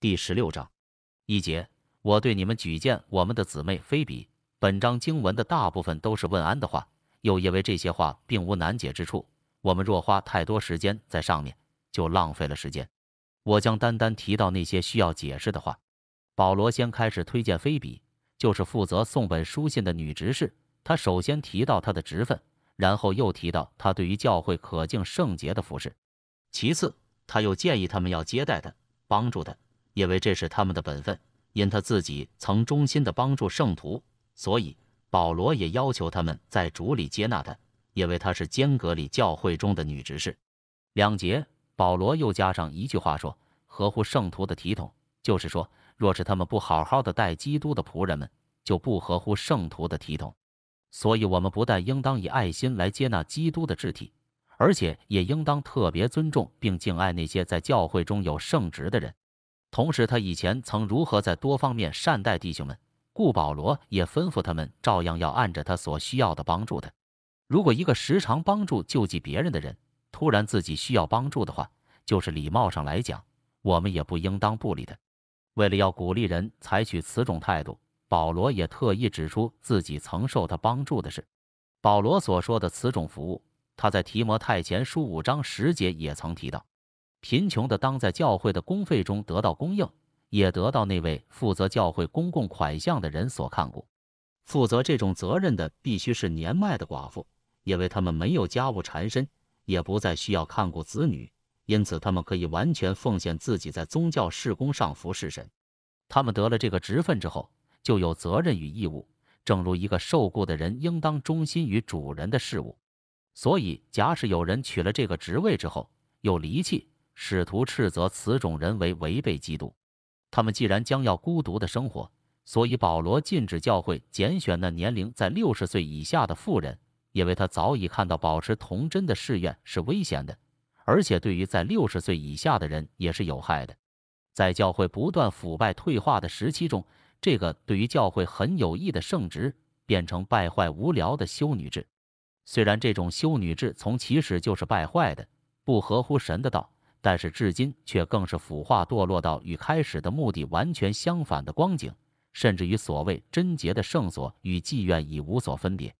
第十六章一节，我对你们举荐我们的姊妹菲比。本章经文的大部分都是问安的话，又因为这些话并无难解之处，我们若花太多时间在上面，就浪费了时间。我将单单提到那些需要解释的话。保罗先开始推荐菲比，就是负责送本书信的女执事。他首先提到她的职分，然后又提到她对于教会可敬圣洁的服饰。其次，他又建议他们要接待她，帮助她。因为这是他们的本分，因他自己曾衷心的帮助圣徒，所以保罗也要求他们在主里接纳他，因为他是间隔里教会中的女执事。两节，保罗又加上一句话说，合乎圣徒的体统，就是说，若是他们不好好的待基督的仆人们，就不合乎圣徒的体统。所以，我们不但应当以爱心来接纳基督的肢体，而且也应当特别尊重并敬爱那些在教会中有圣职的人。同时，他以前曾如何在多方面善待弟兄们，故保罗也吩咐他们照样要按着他所需要的帮助的。如果一个时常帮助救济别人的人，突然自己需要帮助的话，就是礼貌上来讲，我们也不应当不理他。为了要鼓励人采取此种态度，保罗也特意指出自己曾受他帮助的事。保罗所说的此种服务，他在提摩太前书五章十节也曾提到。贫穷的当在教会的公费中得到供应，也得到那位负责教会公共款项的人所看顾。负责这种责任的必须是年迈的寡妇，因为他们没有家务缠身，也不再需要看顾子女，因此他们可以完全奉献自己在宗教事工上服侍神。他们得了这个职分之后，就有责任与义务，正如一个受雇的人应当忠心于主人的事务。所以，假使有人取了这个职位之后又离弃。使徒斥责此种人为违背基督。他们既然将要孤独的生活，所以保罗禁止教会拣选那年龄在六十岁以下的妇人，因为他早已看到保持童真的誓愿是危险的，而且对于在六十岁以下的人也是有害的。在教会不断腐败退化的时期中，这个对于教会很有益的圣职变成败坏无聊的修女制。虽然这种修女制从起始就是败坏的，不合乎神的道。但是至今却更是腐化堕落到与开始的目的完全相反的光景，甚至于所谓贞洁的圣所与妓院已无所分别。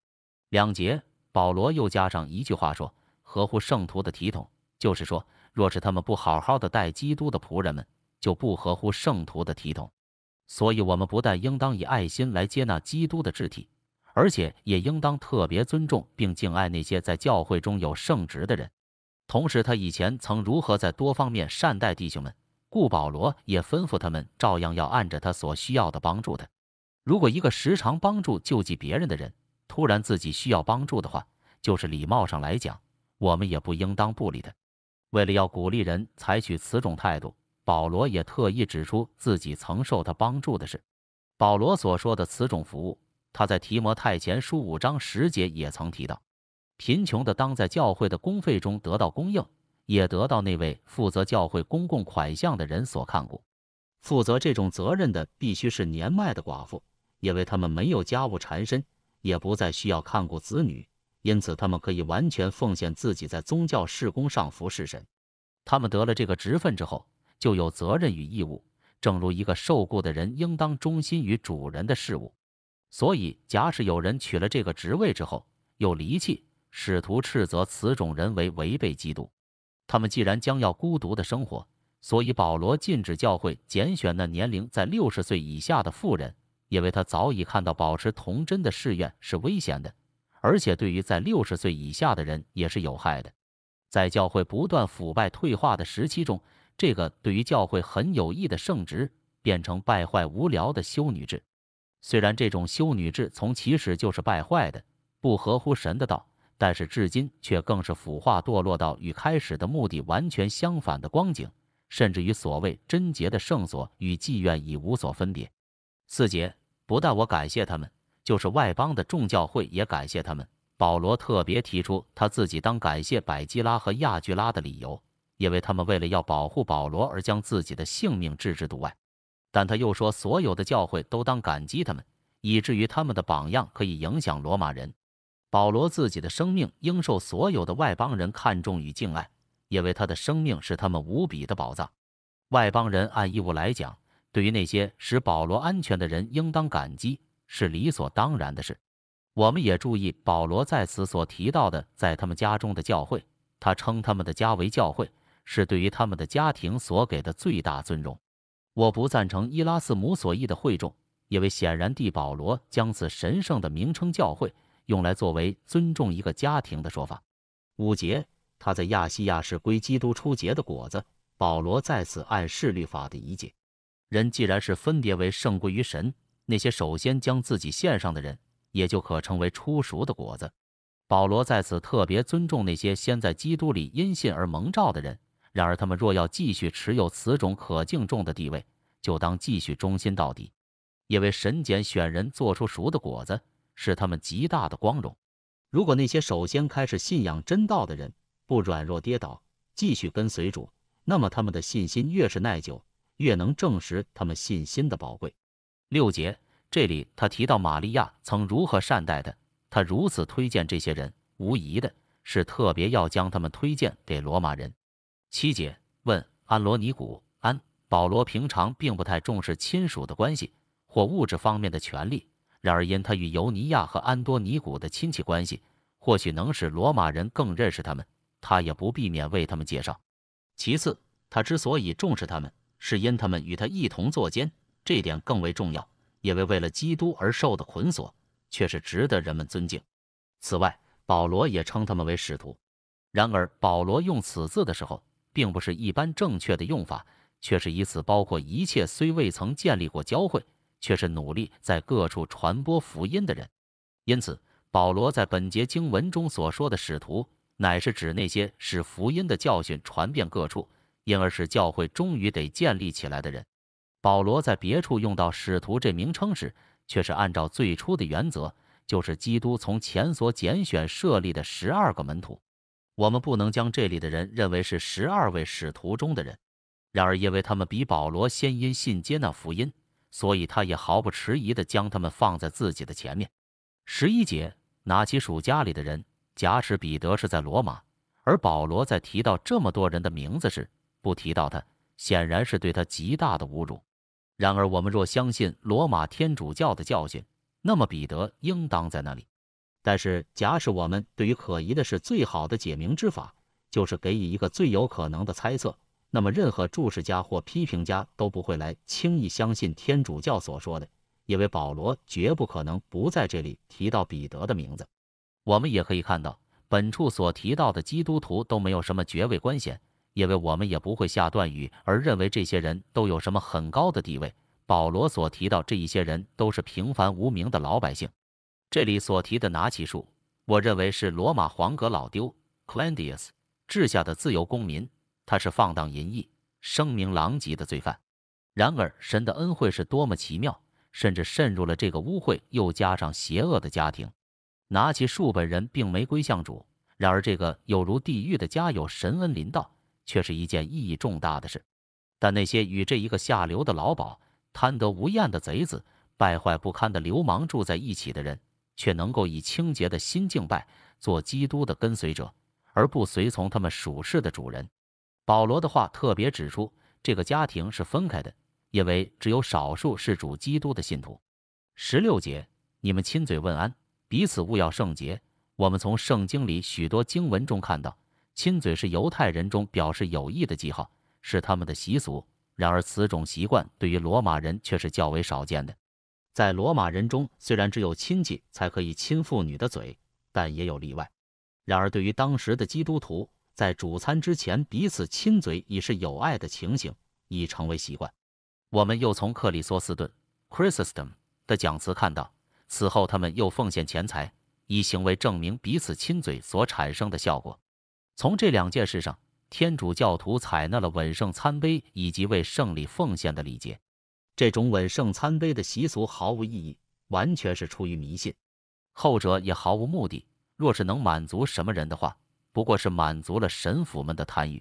两节，保罗又加上一句话说，合乎圣徒的体统，就是说，若是他们不好好的待基督的仆人们，就不合乎圣徒的体统。所以，我们不但应当以爱心来接纳基督的肢体，而且也应当特别尊重并敬爱那些在教会中有圣职的人。同时，他以前曾如何在多方面善待弟兄们，故保罗也吩咐他们照样要按着他所需要的帮助的。如果一个时常帮助救济别人的人，突然自己需要帮助的话，就是礼貌上来讲，我们也不应当不理他。为了要鼓励人采取此种态度，保罗也特意指出自己曾受他帮助的事。保罗所说的此种服务，他在提摩太前书五章十节也曾提到。贫穷的当在教会的公费中得到供应，也得到那位负责教会公共款项的人所看顾。负责这种责任的必须是年迈的寡妇，因为他们没有家务缠身，也不再需要看顾子女，因此他们可以完全奉献自己在宗教事工上服侍神。他们得了这个职分之后，就有责任与义务，正如一个受雇的人应当忠心于主人的事物。所以，假使有人娶了这个职位之后又离弃。使徒斥责此种人为违背基督。他们既然将要孤独的生活，所以保罗禁止教会拣选那年龄在六十岁以下的妇人，因为他早已看到保持童真的誓愿是危险的，而且对于在六十岁以下的人也是有害的。在教会不断腐败退化的时期中，这个对于教会很有益的圣职变成败坏无聊的修女制。虽然这种修女制从起始就是败坏的，不合乎神的道。但是至今却更是腐化堕落到与开始的目的完全相反的光景，甚至于所谓贞洁的圣所与妓院已无所分别。四节，不但我感谢他们，就是外邦的众教会也感谢他们。保罗特别提出他自己当感谢百基拉和亚居拉的理由，因为他们为了要保护保罗而将自己的性命置之度外。但他又说，所有的教会都当感激他们，以至于他们的榜样可以影响罗马人。保罗自己的生命应受所有的外邦人看重与敬爱，因为他的生命是他们无比的宝藏。外邦人按义务来讲，对于那些使保罗安全的人应当感激，是理所当然的事。我们也注意保罗在此所提到的在他们家中的教会，他称他们的家为教会，是对于他们的家庭所给的最大尊重。我不赞成伊拉斯姆所译的会众，因为显然地，保罗将此神圣的名称教会。用来作为尊重一个家庭的说法。五节，他在亚细亚是归基督初结的果子。保罗在此按事律法的理解，人既然是分别为圣归于神，那些首先将自己献上的人，也就可称为出熟的果子。保罗在此特别尊重那些先在基督里因信而蒙召的人。然而，他们若要继续持有此种可敬重的地位，就当继续忠心到底，因为神拣选人做出熟的果子。是他们极大的光荣。如果那些首先开始信仰真道的人不软弱跌倒，继续跟随主，那么他们的信心越是耐久，越能证实他们信心的宝贵。六节，这里他提到玛利亚曾如何善待的，他如此推荐这些人，无疑的是特别要将他们推荐给罗马人。七节，问安罗尼古安保罗平常并不太重视亲属的关系或物质方面的权利。然而，因他与尤尼亚和安多尼古的亲戚关系，或许能使罗马人更认识他们，他也不避免为他们介绍。其次，他之所以重视他们，是因他们与他一同作监，这点更为重要，因为为了基督而受的捆锁，却是值得人们尊敬。此外，保罗也称他们为使徒。然而，保罗用此字的时候，并不是一般正确的用法，却是以此包括一切虽未曾建立过教会。却是努力在各处传播福音的人，因此保罗在本节经文中所说的使徒，乃是指那些使福音的教训传遍各处，因而使教会终于得建立起来的人。保罗在别处用到使徒这名称时，却是按照最初的原则，就是基督从前所拣选设立的十二个门徒。我们不能将这里的人认为是十二位使徒中的人。然而，因为他们比保罗先因信接纳福音。所以他也毫不迟疑地将他们放在自己的前面。十一节，拿起属家里的人。假使彼得是在罗马，而保罗在提到这么多人的名字时不提到他，显然是对他极大的侮辱。然而，我们若相信罗马天主教的教训，那么彼得应当在那里。但是，假使我们对于可疑的事最好的解明之法，就是给予一个最有可能的猜测。那么，任何注释家或批评家都不会来轻易相信天主教所说的，因为保罗绝不可能不在这里提到彼得的名字。我们也可以看到，本处所提到的基督徒都没有什么爵位官衔，因为我们也不会下断语而认为这些人都有什么很高的地位。保罗所提到这一些人都是平凡无名的老百姓。这里所提的拿起书，我认为是罗马皇格老丢 c l a n d i u s 治下的自由公民。他是放荡淫逸、声名狼藉的罪犯。然而，神的恩惠是多么奇妙，甚至渗入了这个污秽又加上邪恶的家庭。拿起数本人并没归向主，然而这个有如地狱的家有神恩临到，却是一件意义重大的事。但那些与这一个下流的老鸨、贪得无厌的贼子、败坏不堪的流氓住在一起的人，却能够以清洁的心敬拜，做基督的跟随者，而不随从他们属世的主人。保罗的话特别指出，这个家庭是分开的，因为只有少数是主基督的信徒。十六节，你们亲嘴问安，彼此勿要圣洁。我们从圣经里许多经文中看到，亲嘴是犹太人中表示友谊的记号，是他们的习俗。然而此种习惯对于罗马人却是较为少见的。在罗马人中，虽然只有亲戚才可以亲妇女的嘴，但也有例外。然而对于当时的基督徒，在主餐之前彼此亲嘴已是友爱的情形，已成为习惯。我们又从克里索斯顿 （Chrysostom） 的讲词看到，此后他们又奉献钱财，以行为证明彼此亲嘴所产生的效果。从这两件事上，天主教徒采纳了稳圣餐杯以及为胜利奉献的礼节。这种稳圣餐杯的习俗毫无意义，完全是出于迷信；后者也毫无目的。若是能满足什么人的话。不过是满足了神父们的贪欲。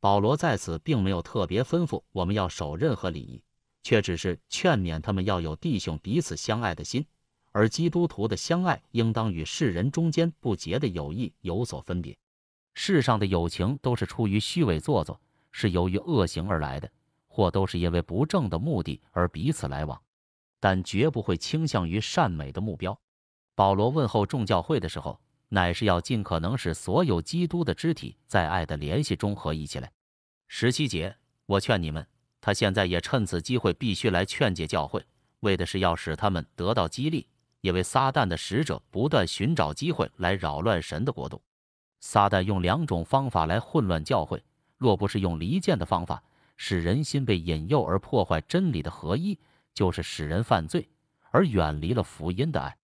保罗在此并没有特别吩咐我们要守任何礼仪，却只是劝勉他们要有弟兄彼此相爱的心。而基督徒的相爱，应当与世人中间不洁的友谊有所分别。世上的友情都是出于虚伪做作，是由于恶行而来的，或都是因为不正的目的而彼此来往，但绝不会倾向于善美的目标。保罗问候众教会的时候。乃是要尽可能使所有基督的肢体在爱的联系中合一起来。十七节，我劝你们，他现在也趁此机会必须来劝诫教会，为的是要使他们得到激励，因为撒旦的使者不断寻找机会来扰乱神的国度。撒旦用两种方法来混乱教会：若不是用离间的方法使人心被引诱而破坏真理的合一，就是使人犯罪而远离了福音的爱。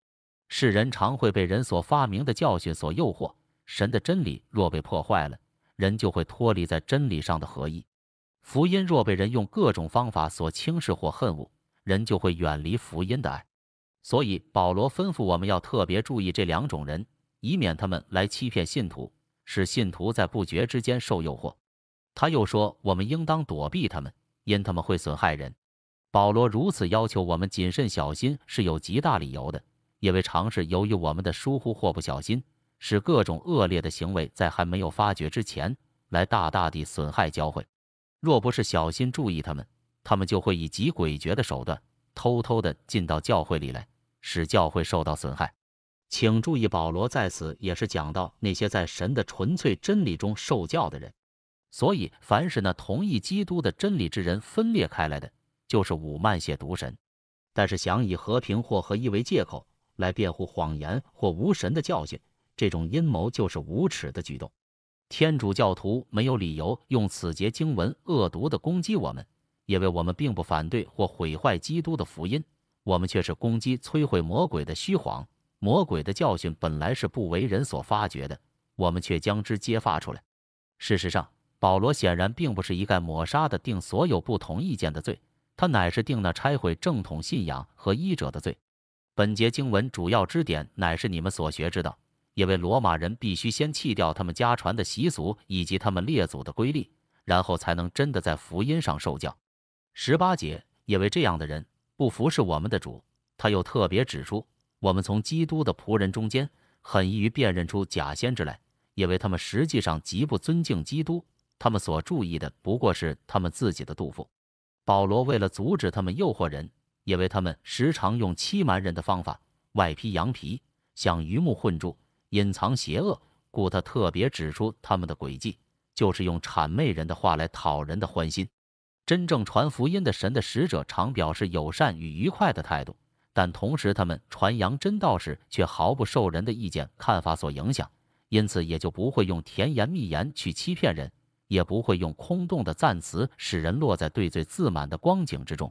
世人常会被人所发明的教训所诱惑，神的真理若被破坏了，人就会脱离在真理上的合一；福音若被人用各种方法所轻视或恨恶，人就会远离福音的爱。所以保罗吩咐我们要特别注意这两种人，以免他们来欺骗信徒，使信徒在不觉之间受诱惑。他又说，我们应当躲避他们，因他们会损害人。保罗如此要求我们谨慎小心是有极大理由的。也为尝试，由于我们的疏忽或不小心，使各种恶劣的行为在还没有发觉之前，来大大的损害教会。若不是小心注意他们，他们就会以极诡谲的手段，偷偷地进到教会里来，使教会受到损害。请注意，保罗在此也是讲到那些在神的纯粹真理中受教的人。所以，凡是那同意基督的真理之人分裂开来的，就是武慢亵渎神。但是，想以和平或合一为借口。来辩护谎言或无神的教训，这种阴谋就是无耻的举动。天主教徒没有理由用此节经文恶毒地攻击我们，因为我们并不反对或毁坏基督的福音，我们却是攻击摧毁魔鬼的虚谎。魔鬼的教训本来是不为人所发觉的，我们却将之揭发出来。事实上，保罗显然并不是一概抹杀的定所有不同意见的罪，他乃是定那拆毁正统信仰和医者的罪。本节经文主要支点乃是你们所学之道，因为罗马人必须先弃掉他们家传的习俗以及他们列祖的规律，然后才能真的在福音上受教。十八节，因为这样的人不服侍我们的主，他又特别指出，我们从基督的仆人中间很易于辨认出假先知来，因为他们实际上极不尊敬基督，他们所注意的不过是他们自己的妒妇。保罗为了阻止他们诱惑人。因为他们时常用欺瞒人的方法，外披羊皮，向鱼目混住，隐藏邪恶，故他特别指出他们的诡计，就是用谄媚人的话来讨人的欢心。真正传福音的神的使者，常表示友善与愉快的态度，但同时他们传扬真道时，却毫不受人的意见、看法所影响，因此也就不会用甜言蜜言去欺骗人，也不会用空洞的赞词使人落在对罪自满的光景之中。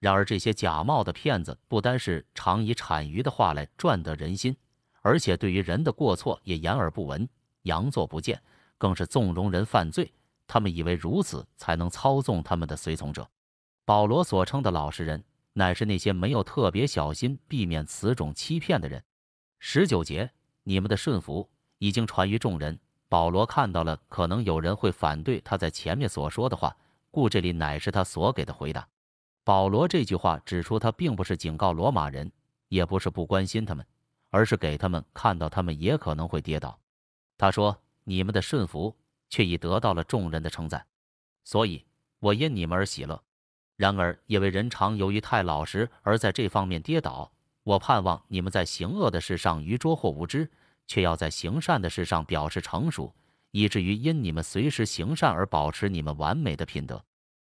然而，这些假冒的骗子不单是常以产鱼的话来赚得人心，而且对于人的过错也掩耳不闻、佯作不见，更是纵容人犯罪。他们以为如此才能操纵他们的随从者。保罗所称的老实人，乃是那些没有特别小心避免此种欺骗的人。十九节，你们的顺服已经传于众人。保罗看到了，可能有人会反对他在前面所说的话，故这里乃是他所给的回答。保罗这句话指出，他并不是警告罗马人，也不是不关心他们，而是给他们看到他们也可能会跌倒。他说：“你们的顺服却已得到了众人的称赞，所以我因你们而喜乐。然而，因为人常由于太老实而在这方面跌倒，我盼望你们在行恶的事上愚拙或无知，却要在行善的事上表示成熟，以至于因你们随时行善而保持你们完美的品德。”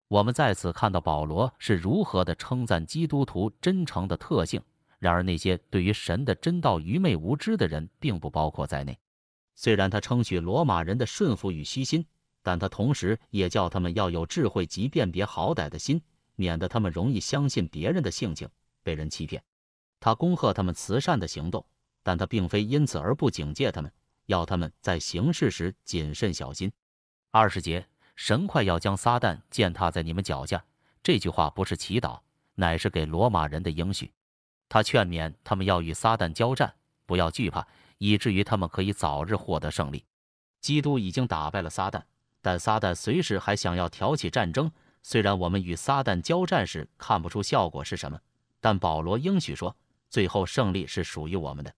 我们在此看到保罗是如何的称赞基督徒真诚的特性。然而，那些对于神的真道愚昧无知的人，并不包括在内。虽然他称许罗马人的顺服与虚心，但他同时也叫他们要有智慧及辨别好歹的心，免得他们容易相信别人的性情，被人欺骗。他恭贺他们慈善的行动，但他并非因此而不警戒他们，要他们在行事时谨慎小心。二十节。神快要将撒旦践踏在你们脚下，这句话不是祈祷，乃是给罗马人的应许。他劝勉他们要与撒旦交战，不要惧怕，以至于他们可以早日获得胜利。基督已经打败了撒旦，但撒旦随时还想要挑起战争。虽然我们与撒旦交战时看不出效果是什么，但保罗应许说，最后胜利是属于我们的。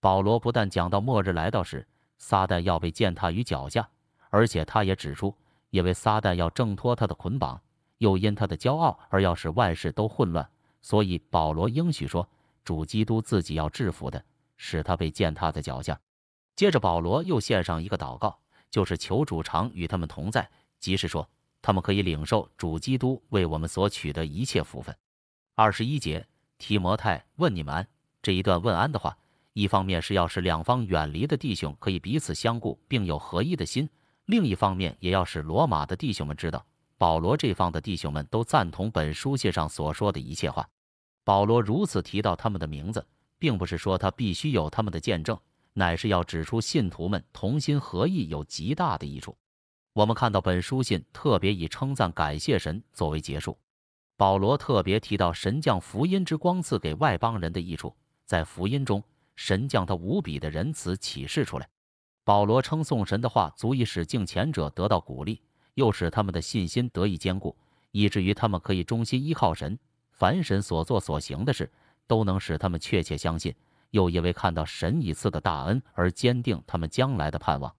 保罗不但讲到末日来到时，撒旦要被践踏于脚下，而且他也指出。因为撒旦要挣脱他的捆绑，又因他的骄傲而要使万事都混乱，所以保罗应许说，主基督自己要制服的，使他被践踏在脚下。接着保罗又献上一个祷告，就是求主常与他们同在，即是说他们可以领受主基督为我们所取得一切福分。二十一节提摩太问你们这一段问安的话，一方面是要使两方远离的弟兄可以彼此相顾，并有合一的心。另一方面，也要使罗马的弟兄们知道，保罗这方的弟兄们都赞同本书信上所说的一切话。保罗如此提到他们的名字，并不是说他必须有他们的见证，乃是要指出信徒们同心合意有极大的益处。我们看到本书信特别以称赞感谢神作为结束。保罗特别提到神将福音之光赐给外邦人的益处，在福音中，神将他无比的仁慈启示出来。保罗称颂神的话，足以使敬虔者得到鼓励，又使他们的信心得以坚固，以至于他们可以忠心依靠神。凡神所做所行的事，都能使他们确切相信，又因为看到神一次的大恩而坚定他们将来的盼望。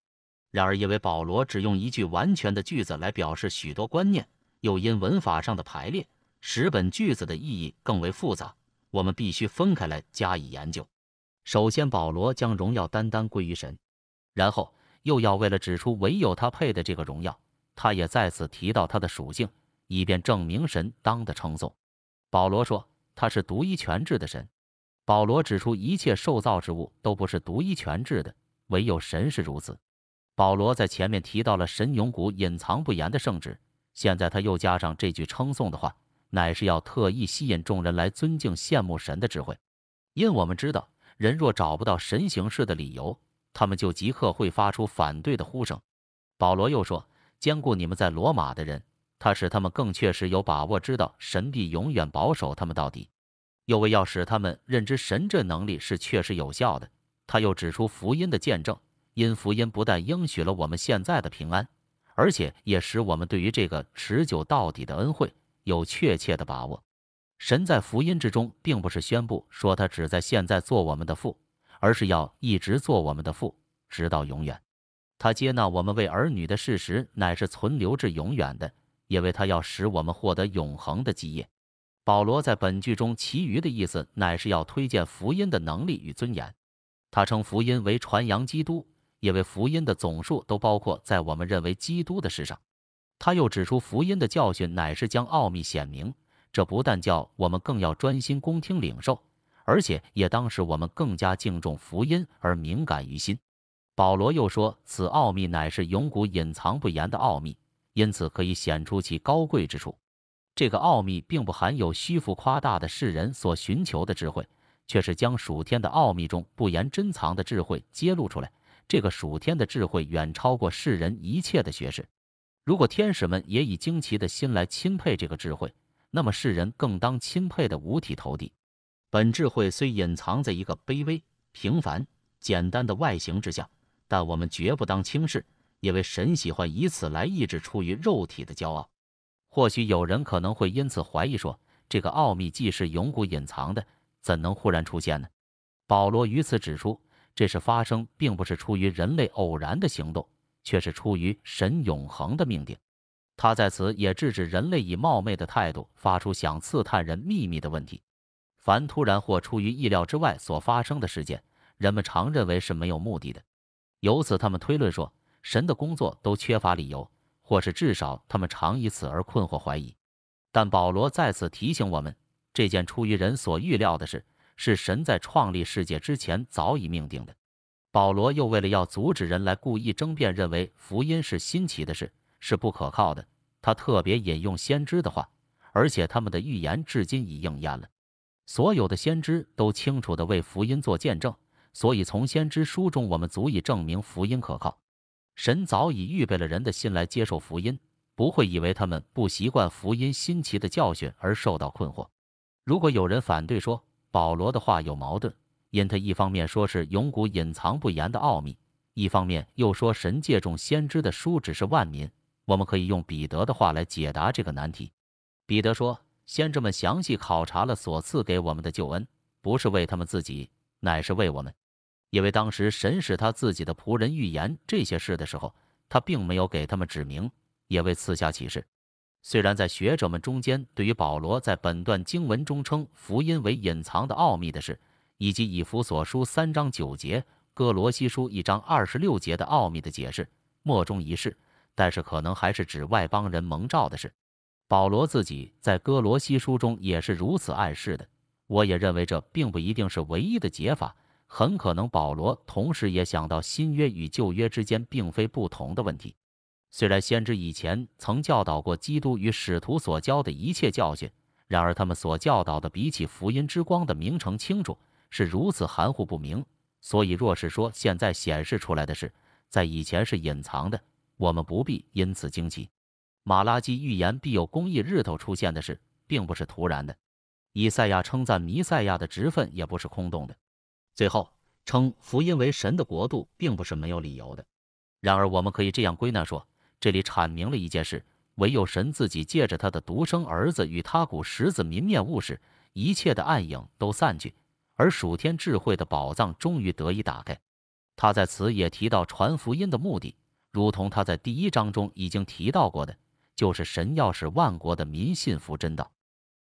然而，因为保罗只用一句完全的句子来表示许多观念，又因文法上的排列，使本句子的意义更为复杂，我们必须分开来加以研究。首先，保罗将荣耀单单归于神。然后又要为了指出唯有他配的这个荣耀，他也再次提到他的属性，以便证明神当的称颂。保罗说他是独一全智的神。保罗指出一切受造之物都不是独一全智的，唯有神是如此。保罗在前面提到了神永古隐藏不言的圣旨，现在他又加上这句称颂的话，乃是要特意吸引众人来尊敬、羡慕神的智慧。因我们知道，人若找不到神行事的理由。他们就即刻会发出反对的呼声。保罗又说：“兼顾你们在罗马的人，他使他们更确实有把握知道神必永远保守他们到底。又为要使他们认知神这能力是确实有效的，他又指出福音的见证，因福音不但应许了我们现在的平安，而且也使我们对于这个持久到底的恩惠有确切的把握。神在福音之中，并不是宣布说他只在现在做我们的父。”而是要一直做我们的父，直到永远。他接纳我们为儿女的事实乃是存留至永远的，因为他要使我们获得永恒的基业。保罗在本句中其余的意思乃是要推荐福音的能力与尊严。他称福音为传扬基督，因为福音的总数都包括在我们认为基督的事上。他又指出福音的教训乃是将奥秘显明，这不但叫我们更要专心恭听领受。而且也当时我们更加敬重福音而敏感于心。保罗又说，此奥秘乃是永古隐藏不言的奥秘，因此可以显出其高贵之处。这个奥秘并不含有虚浮夸大的世人所寻求的智慧，却是将属天的奥秘中不言珍藏的智慧揭露出来。这个属天的智慧远超过世人一切的学识。如果天使们也以惊奇的心来钦佩这个智慧，那么世人更当钦佩的五体投地。本智慧虽隐藏在一个卑微、平凡、简单的外形之下，但我们绝不当轻视，因为神喜欢以此来抑制出于肉体的骄傲。或许有人可能会因此怀疑说，这个奥秘既是永古隐藏的，怎能忽然出现呢？保罗于此指出，这是发生，并不是出于人类偶然的行动，却是出于神永恒的命定。他在此也制止人类以冒昧的态度发出想刺探人秘密的问题。凡突然或出于意料之外所发生的事件，人们常认为是没有目的的。由此，他们推论说，神的工作都缺乏理由，或是至少他们常以此而困惑怀疑。但保罗再次提醒我们，这件出于人所预料的事，是神在创立世界之前早已命定的。保罗又为了要阻止人来故意争辩，认为福音是新奇的事，是不可靠的。他特别引用先知的话，而且他们的预言至今已应验了。所有的先知都清楚地为福音做见证，所以从先知书中，我们足以证明福音可靠。神早已预备了人的心来接受福音，不会以为他们不习惯福音新奇的教训而受到困惑。如果有人反对说保罗的话有矛盾，因他一方面说是永古隐藏不言的奥秘，一方面又说神借种先知的书只是万民，我们可以用彼得的话来解答这个难题。彼得说。先知们详细考察了所赐给我们的救恩，不是为他们自己，乃是为我们。因为当时神使他自己的仆人预言这些事的时候，他并没有给他们指明，也未赐下启示。虽然在学者们中间，对于保罗在本段经文中称福音为隐藏的奥秘的事，以及以弗所书三章九节、哥罗西书一章二十六节的奥秘的解释，莫衷一是，但是可能还是指外邦人蒙召的事。保罗自己在哥罗西书中也是如此暗示的。我也认为这并不一定是唯一的解法，很可能保罗同时也想到新约与旧约之间并非不同的问题。虽然先知以前曾教导过基督与使徒所教的一切教训，然而他们所教导的比起福音之光的名称清楚，是如此含糊不明。所以，若是说现在显示出来的事在以前是隐藏的，我们不必因此惊奇。马拉基预言必有公义日头出现的事，并不是突然的；以赛亚称赞弥赛亚的职分也不是空洞的；最后称福音为神的国度，并不是没有理由的。然而，我们可以这样归纳说：这里阐明了一件事，唯有神自己借着他的独生儿子与他古十字民面物时，一切的暗影都散去，而属天智慧的宝藏终于得以打开。他在此也提到传福音的目的，如同他在第一章中已经提到过的。就是神要是万国的民信服真道。